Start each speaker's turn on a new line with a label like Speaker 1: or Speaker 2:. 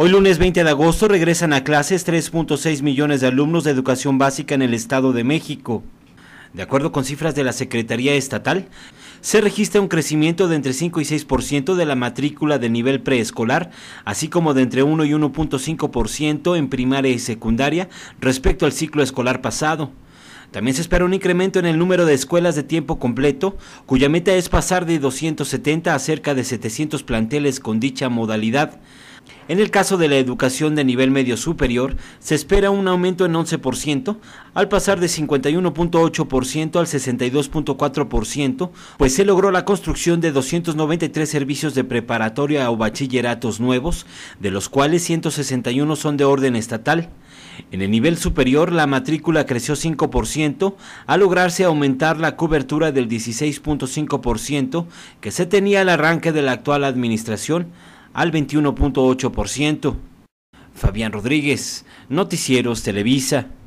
Speaker 1: Hoy lunes 20 de agosto regresan a clases 3.6 millones de alumnos de educación básica en el Estado de México. De acuerdo con cifras de la Secretaría Estatal, se registra un crecimiento de entre 5 y 6% de la matrícula de nivel preescolar, así como de entre 1 y 1.5% en primaria y secundaria respecto al ciclo escolar pasado. También se espera un incremento en el número de escuelas de tiempo completo, cuya meta es pasar de 270 a cerca de 700 planteles con dicha modalidad. En el caso de la educación de nivel medio superior, se espera un aumento en 11%, al pasar de 51.8% al 62.4%, pues se logró la construcción de 293 servicios de preparatoria o bachilleratos nuevos, de los cuales 161 son de orden estatal. En el nivel superior, la matrícula creció 5%, al lograrse aumentar la cobertura del 16.5% que se tenía al arranque de la actual administración, al 21.8%. Fabián Rodríguez, Noticieros Televisa.